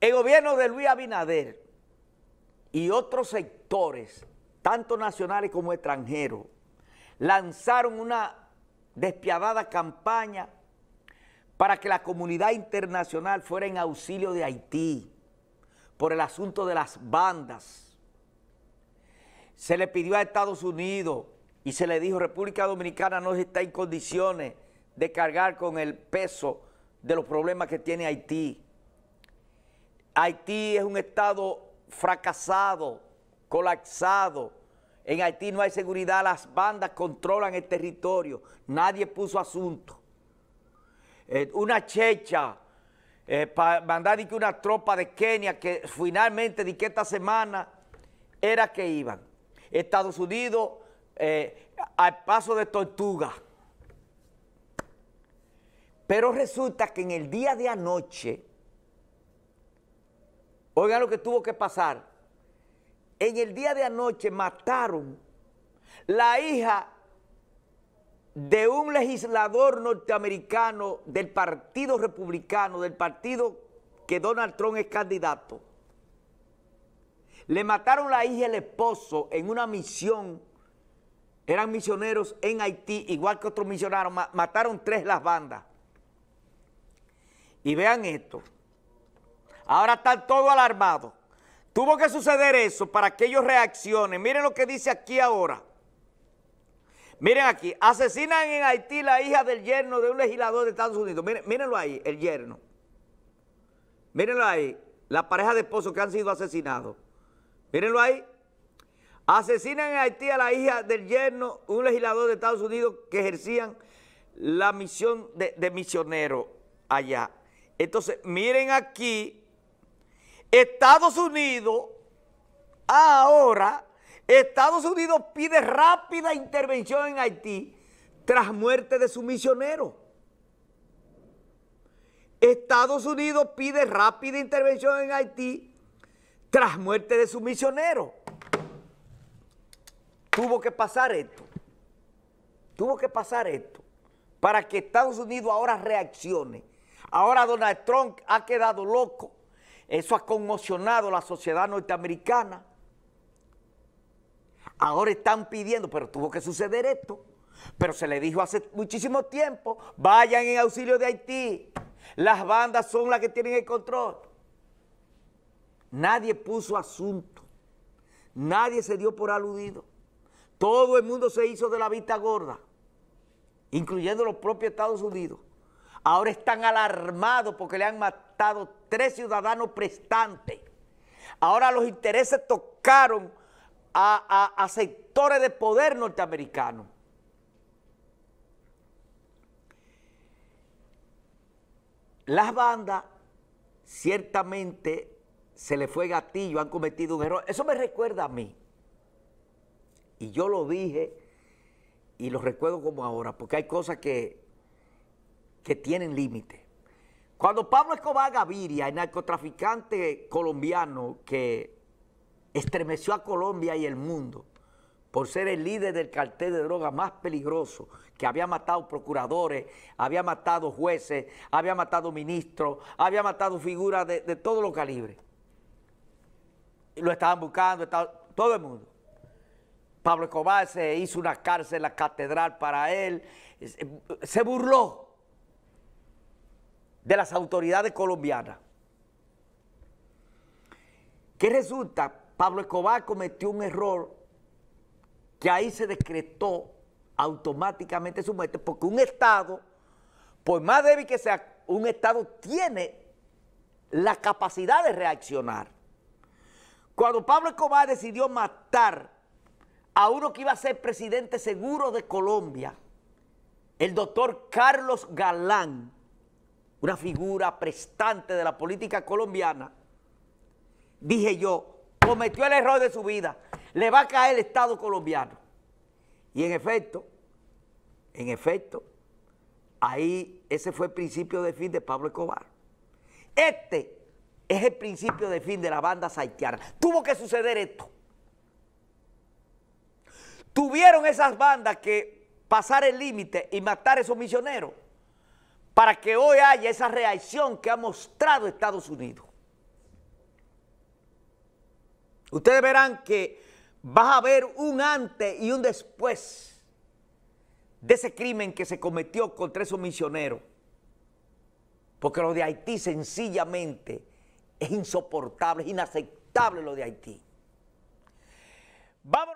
El gobierno de Luis Abinader y otros sectores, tanto nacionales como extranjeros, lanzaron una despiadada campaña para que la comunidad internacional fuera en auxilio de Haití por el asunto de las bandas. Se le pidió a Estados Unidos y se le dijo, República Dominicana no está en condiciones de cargar con el peso de los problemas que tiene Haití. Haití es un estado fracasado, colapsado. En Haití no hay seguridad, las bandas controlan el territorio, nadie puso asunto. Eh, una checha, eh, para mandar que una tropa de Kenia que finalmente de que esta semana era que iban. Estados Unidos eh, al paso de tortuga. Pero resulta que en el día de anoche, Oigan lo que tuvo que pasar. En el día de anoche mataron la hija de un legislador norteamericano del Partido Republicano, del partido que Donald Trump es candidato. Le mataron la hija y el esposo en una misión. Eran misioneros en Haití, igual que otros misioneros. Mataron tres las bandas. Y vean esto. Ahora están todos alarmados. Tuvo que suceder eso para que ellos reaccionen. Miren lo que dice aquí ahora. Miren aquí, asesinan en Haití la hija del yerno de un legislador de Estados Unidos. Miren, mírenlo ahí, el yerno. Mírenlo ahí, la pareja de esposos que han sido asesinados. Mírenlo ahí. Asesinan en Haití a la hija del yerno, un legislador de Estados Unidos que ejercían la misión de, de misionero allá. Entonces, miren aquí Estados Unidos, ahora, Estados Unidos pide rápida intervención en Haití tras muerte de su misionero. Estados Unidos pide rápida intervención en Haití tras muerte de su misionero. Tuvo que pasar esto. Tuvo que pasar esto para que Estados Unidos ahora reaccione. Ahora Donald Trump ha quedado loco. Eso ha conmocionado a la sociedad norteamericana. Ahora están pidiendo, pero tuvo que suceder esto. Pero se le dijo hace muchísimo tiempo, vayan en auxilio de Haití. Las bandas son las que tienen el control. Nadie puso asunto. Nadie se dio por aludido. Todo el mundo se hizo de la vista gorda, incluyendo los propios Estados Unidos. Ahora están alarmados porque le han matado tres ciudadanos prestantes. Ahora los intereses tocaron a, sectores de poder norteamericano. Las bandas ciertamente se le fue gatillo, han cometido un error. Eso me recuerda a mí. Y yo lo dije y lo recuerdo como ahora, porque hay cosas que que tienen límite. Cuando Pablo Escobar Gaviria, el narcotraficante colombiano que estremeció a Colombia y el mundo por ser el líder del cartel de droga más peligroso, que había matado procuradores, había matado jueces, había matado ministros, había matado figuras de, todos los calibres. Lo estaban buscando, todo el mundo. Pablo Escobar se hizo una cárcel, la catedral para él, se burló de las autoridades colombianas. ¿Qué resulta? Pablo Escobar cometió un error que ahí se decretó automáticamente su muerte, porque un Estado, por más débil que sea, un Estado tiene la capacidad de reaccionar. Cuando Pablo Escobar decidió matar a uno que iba a ser presidente seguro de Colombia, el doctor Carlos Galán, una figura prestante de la política colombiana, dije yo, cometió el error de su vida, le va a caer el Estado colombiano. Y en efecto, en efecto, ahí ese fue el principio de fin de Pablo Escobar. Este es el principio de fin de la banda saitiana. Tuvo que suceder esto. Tuvieron esas bandas que pasar el límite y matar a esos misioneros para que hoy haya esa reacción que ha mostrado Estados Unidos. Ustedes verán que va a haber un antes y un después de ese crimen que se cometió contra esos misioneros. Porque lo de Haití sencillamente es insoportable, es inaceptable lo de Haití. Vamos.